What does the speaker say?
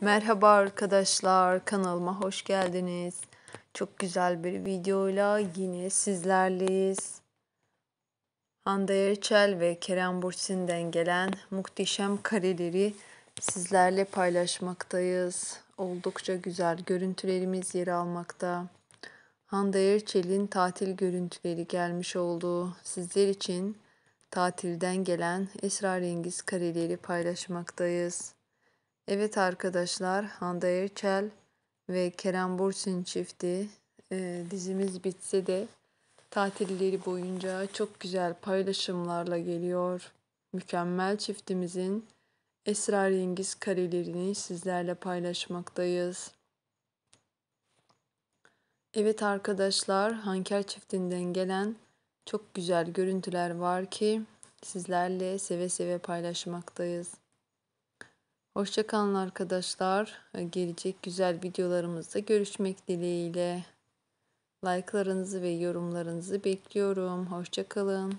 Merhaba arkadaşlar, kanalıma hoş geldiniz. Çok güzel bir videoyla yine sizlerleyiz. Hande Erçel ve Kerem Bursin'den gelen muhteşem kareleri sizlerle paylaşmaktayız. Oldukça güzel görüntülerimiz yer almakta. Hande Erçel'in tatil görüntüleri gelmiş oldu. Sizler için tatilden gelen esrarengiz kareleri paylaşmaktayız. Evet arkadaşlar Hande Erçel ve Kerem Bursin çifti e, dizimiz bitse de tatilleri boyunca çok güzel paylaşımlarla geliyor. Mükemmel çiftimizin esrarengiz karelerini sizlerle paylaşmaktayız. Evet arkadaşlar Hanker çiftinden gelen çok güzel görüntüler var ki sizlerle seve seve paylaşmaktayız. Hoşçakalın arkadaşlar. Ee, gelecek güzel videolarımızda görüşmek dileğiyle. Like'larınızı ve yorumlarınızı bekliyorum. Hoşçakalın.